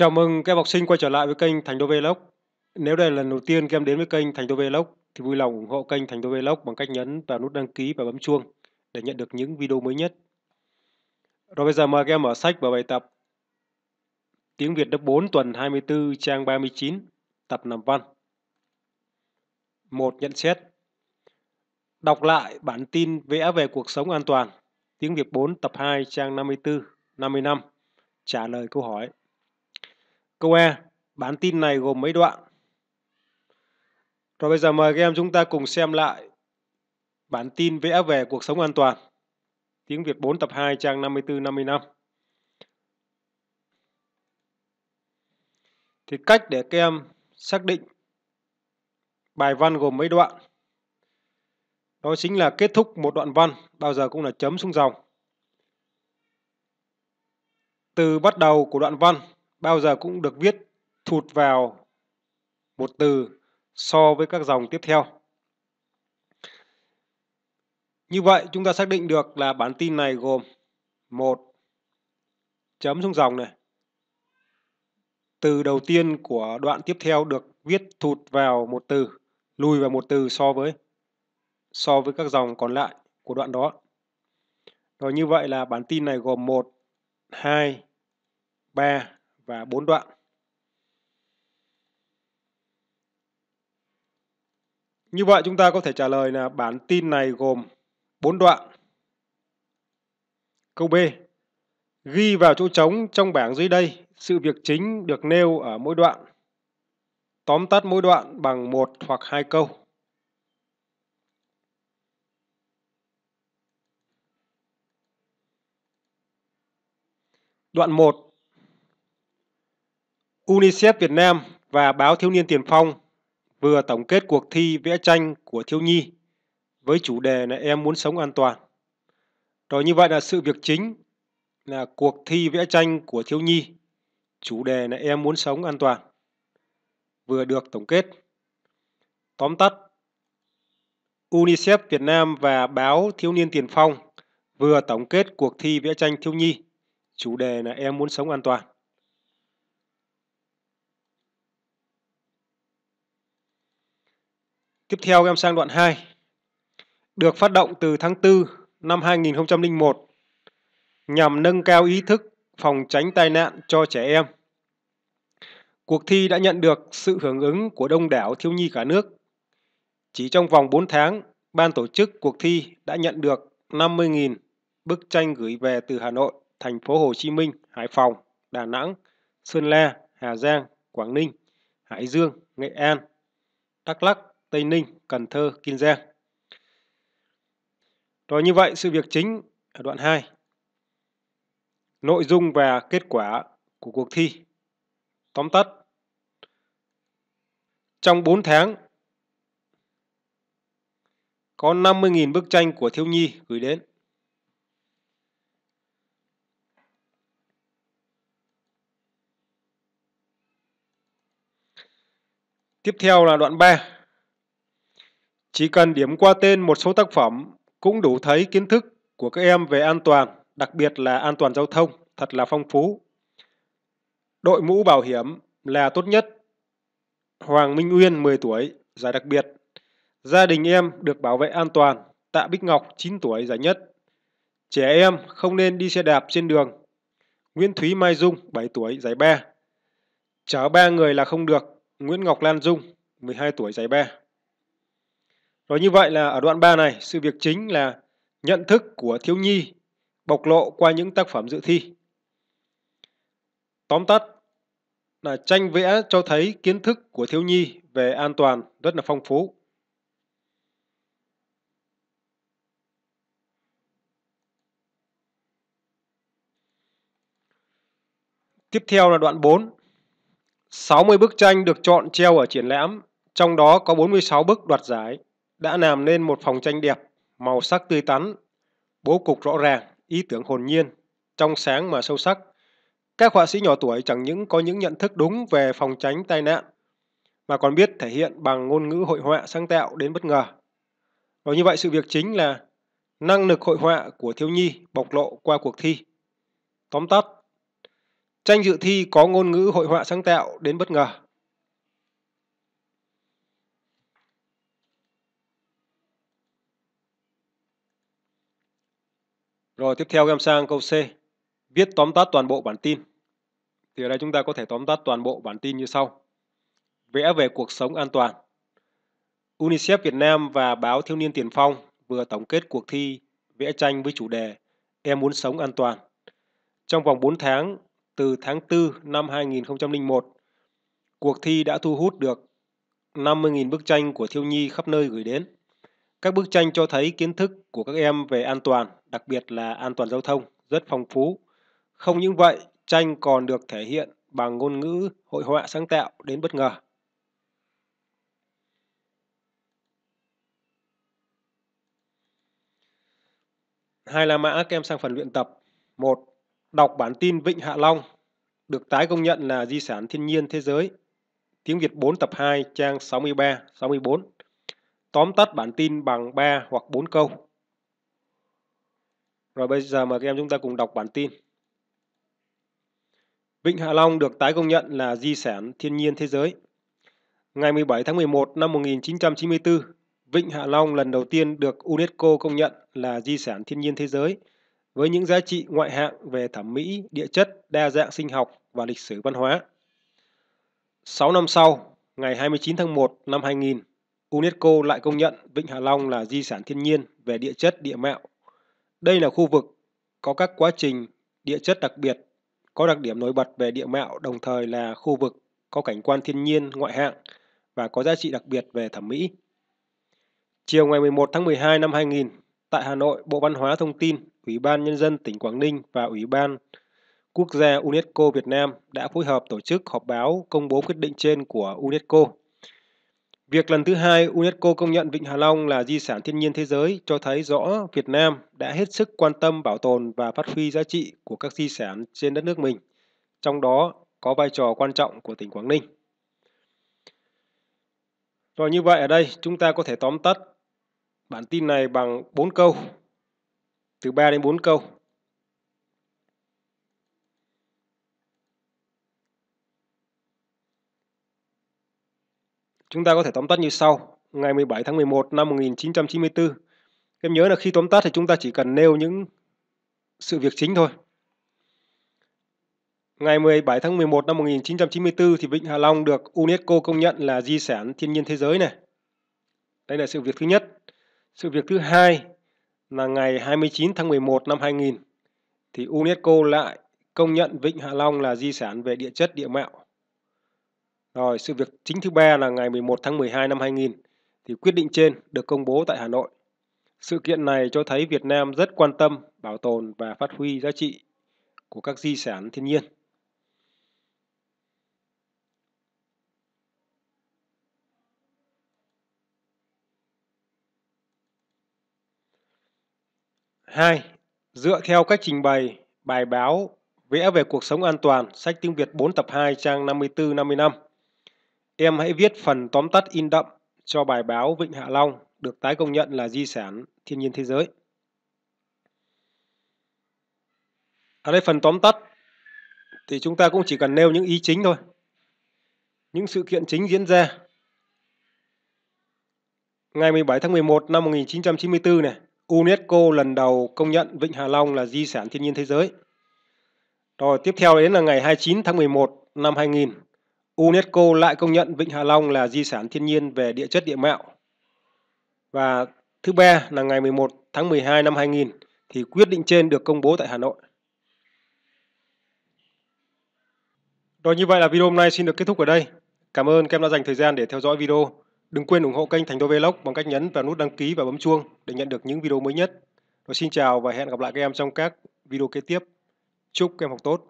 Chào mừng các học sinh quay trở lại với kênh Thành Đô Vlog. Nếu đây là lần đầu tiên các em đến với kênh Thành Đô Vlog thì vui lòng ủng hộ kênh Thành Đô Vlog bằng cách nhấn vào nút đăng ký và bấm chuông để nhận được những video mới nhất. Rồi bây giờ mời các em mở sách và bài tập Tiếng Việt lớp 4 tuần 24 trang 39 tập nằm văn. một Nhận xét Đọc lại bản tin vẽ về cuộc sống an toàn Tiếng Việt 4 tập 2 trang 54 55 Trả lời câu hỏi Câu E, bản tin này gồm mấy đoạn? Rồi bây giờ mời các em chúng ta cùng xem lại bản tin vẽ về cuộc sống an toàn. Tiếng Việt 4 tập 2 trang 54-55. Thì cách để các em xác định bài văn gồm mấy đoạn. Đó chính là kết thúc một đoạn văn, bao giờ cũng là chấm xuống dòng. Từ bắt đầu của đoạn văn bao giờ cũng được viết thụt vào một từ so với các dòng tiếp theo. Như vậy chúng ta xác định được là bản tin này gồm một chấm xuống dòng này. Từ đầu tiên của đoạn tiếp theo được viết thụt vào một từ, lùi vào một từ so với so với các dòng còn lại của đoạn đó. Rồi như vậy là bản tin này gồm 1 2 3 và 4 đoạn. Như vậy chúng ta có thể trả lời là bản tin này gồm 4 đoạn. Câu B. Ghi vào chỗ trống trong bảng dưới đây, sự việc chính được nêu ở mỗi đoạn. Tóm tắt mỗi đoạn bằng một hoặc hai câu. Đoạn 1 UNICEF Việt Nam và báo Thiếu niên Tiền Phong vừa tổng kết cuộc thi vẽ tranh của thiếu nhi với chủ đề là em muốn sống an toàn. Rồi như vậy là sự việc chính là cuộc thi vẽ tranh của thiếu nhi, chủ đề là em muốn sống an toàn vừa được tổng kết. Tóm tắt, UNICEF Việt Nam và báo Thiếu niên Tiền Phong vừa tổng kết cuộc thi vẽ tranh thiếu nhi, chủ đề là em muốn sống an toàn. Tiếp theo em sang đoạn 2. Được phát động từ tháng 4 năm 2001 nhằm nâng cao ý thức phòng tránh tai nạn cho trẻ em. Cuộc thi đã nhận được sự hưởng ứng của đông đảo thiếu nhi cả nước. Chỉ trong vòng 4 tháng, ban tổ chức cuộc thi đã nhận được 50.000 bức tranh gửi về từ Hà Nội, thành phố Hồ Chí Minh, Hải Phòng, Đà Nẵng, Sơn La, Hà Giang, Quảng Ninh, Hải Dương, Nghệ An, Đắk Lắk, Tây Ninh, Cần Thơ, Kiên Giang. Rồi như vậy sự việc chính ở đoạn 2. Nội dung và kết quả của cuộc thi. Tóm tắt. Trong 4 tháng có 50.000 bức tranh của thiếu nhi gửi đến. Tiếp theo là đoạn 3. Chỉ cần điểm qua tên một số tác phẩm cũng đủ thấy kiến thức của các em về an toàn, đặc biệt là an toàn giao thông, thật là phong phú. Đội mũ bảo hiểm là tốt nhất. Hoàng Minh Uyên 10 tuổi, giải đặc biệt. Gia đình em được bảo vệ an toàn, Tạ Bích Ngọc 9 tuổi giải nhất. Trẻ em không nên đi xe đạp trên đường. Nguyễn Thúy Mai Dung 7 tuổi giải 3. Chở 3 người là không được, Nguyễn Ngọc Lan Dung 12 tuổi giải 3. Nói như vậy là ở đoạn 3 này, sự việc chính là nhận thức của thiếu nhi bộc lộ qua những tác phẩm dự thi. Tóm tắt là tranh vẽ cho thấy kiến thức của thiếu nhi về an toàn rất là phong phú. Tiếp theo là đoạn 4. 60 bức tranh được chọn treo ở triển lãm, trong đó có 46 bức đoạt giải đã làm nên một phòng tranh đẹp, màu sắc tươi tắn, bố cục rõ ràng, ý tưởng hồn nhiên, trong sáng mà sâu sắc. Các họa sĩ nhỏ tuổi chẳng những có những nhận thức đúng về phòng tránh tai nạn, mà còn biết thể hiện bằng ngôn ngữ hội họa sáng tạo đến bất ngờ. Và như vậy sự việc chính là năng lực hội họa của thiếu nhi bộc lộ qua cuộc thi. Tóm tắt, tranh dự thi có ngôn ngữ hội họa sáng tạo đến bất ngờ. Rồi tiếp theo em sang câu C. Viết tóm tắt toàn bộ bản tin. Thì ở đây chúng ta có thể tóm tắt toàn bộ bản tin như sau. Vẽ về cuộc sống an toàn. UNICEF Việt Nam và báo Thiếu niên Tiền Phong vừa tổng kết cuộc thi vẽ tranh với chủ đề Em muốn sống an toàn. Trong vòng 4 tháng, từ tháng 4 năm 2001, cuộc thi đã thu hút được 50.000 bức tranh của thiếu nhi khắp nơi gửi đến. Các bức tranh cho thấy kiến thức của các em về an toàn, đặc biệt là an toàn giao thông, rất phong phú. Không những vậy, tranh còn được thể hiện bằng ngôn ngữ hội họa sáng tạo đến bất ngờ. Hai là mã các em sang phần luyện tập. một Đọc bản tin Vịnh Hạ Long được tái công nhận là di sản thiên nhiên thế giới. Tiếng Việt 4 tập 2 trang 63, 64 tóm tắt bản tin bằng 3 hoặc 4 câu. Rồi bây giờ mời các em chúng ta cùng đọc bản tin. Vịnh Hạ Long được tái công nhận là di sản thiên nhiên thế giới. Ngày 17 tháng 11 năm 1994, Vịnh Hạ Long lần đầu tiên được UNESCO công nhận là di sản thiên nhiên thế giới với những giá trị ngoại hạng về thẩm mỹ, địa chất, đa dạng sinh học và lịch sử văn hóa. 6 năm sau, ngày 29 tháng 1 năm 2000, UNESCO lại công nhận Vịnh Hạ Long là di sản thiên nhiên về địa chất địa mạo. Đây là khu vực có các quá trình địa chất đặc biệt, có đặc điểm nổi bật về địa mạo đồng thời là khu vực có cảnh quan thiên nhiên ngoại hạng và có giá trị đặc biệt về thẩm mỹ. Chiều ngày 11 tháng 12 năm 2000, tại Hà Nội, Bộ Văn hóa Thông tin, Ủy ban Nhân dân tỉnh Quảng Ninh và Ủy ban Quốc gia UNESCO Việt Nam đã phối hợp tổ chức họp báo công bố quyết định trên của UNESCO Việc lần thứ hai UNESCO công nhận Vịnh Hạ Long là di sản thiên nhiên thế giới cho thấy rõ Việt Nam đã hết sức quan tâm bảo tồn và phát huy giá trị của các di sản trên đất nước mình, trong đó có vai trò quan trọng của tỉnh Quảng Ninh. Rồi như vậy ở đây chúng ta có thể tóm tắt bản tin này bằng 4 câu, từ 3 đến 4 câu Chúng ta có thể tóm tắt như sau. Ngày 17 tháng 11 năm 1994, em nhớ là khi tóm tắt thì chúng ta chỉ cần nêu những sự việc chính thôi. Ngày 17 tháng 11 năm 1994 thì Vịnh Hạ Long được UNESCO công nhận là di sản thiên nhiên thế giới này. Đây là sự việc thứ nhất. Sự việc thứ hai là ngày 29 tháng 11 năm 2000 thì UNESCO lại công nhận Vịnh Hạ Long là di sản về địa chất địa mạo. Rồi, sự việc chính thứ ba là ngày 11 tháng 12 năm 2000 thì quyết định trên được công bố tại Hà Nội. Sự kiện này cho thấy Việt Nam rất quan tâm bảo tồn và phát huy giá trị của các di sản thiên nhiên. Hai, dựa theo cách trình bày bài báo Vẽ về cuộc sống an toàn, sách tiếng Việt 4 tập 2 trang 54-55 Em hãy viết phần tóm tắt in đậm cho bài báo Vịnh Hạ Long được tái công nhận là di sản thiên nhiên thế giới. Ở à đây phần tóm tắt thì chúng ta cũng chỉ cần nêu những ý chính thôi. Những sự kiện chính diễn ra. Ngày 17 tháng 11 năm 1994 này, UNESCO lần đầu công nhận Vịnh Hạ Long là di sản thiên nhiên thế giới. Rồi tiếp theo đến là ngày 29 tháng 11 năm 2000 UNESCO lại công nhận Vịnh Hạ Long là di sản thiên nhiên về địa chất địa mạo. Và thứ ba là ngày 11 tháng 12 năm 2000 thì quyết định trên được công bố tại Hà Nội. Rồi như vậy là video hôm nay xin được kết thúc ở đây. Cảm ơn các em đã dành thời gian để theo dõi video. Đừng quên ủng hộ kênh Thành Đô Vlog bằng cách nhấn vào nút đăng ký và bấm chuông để nhận được những video mới nhất. Rồi xin chào và hẹn gặp lại các em trong các video kế tiếp. Chúc các em học tốt.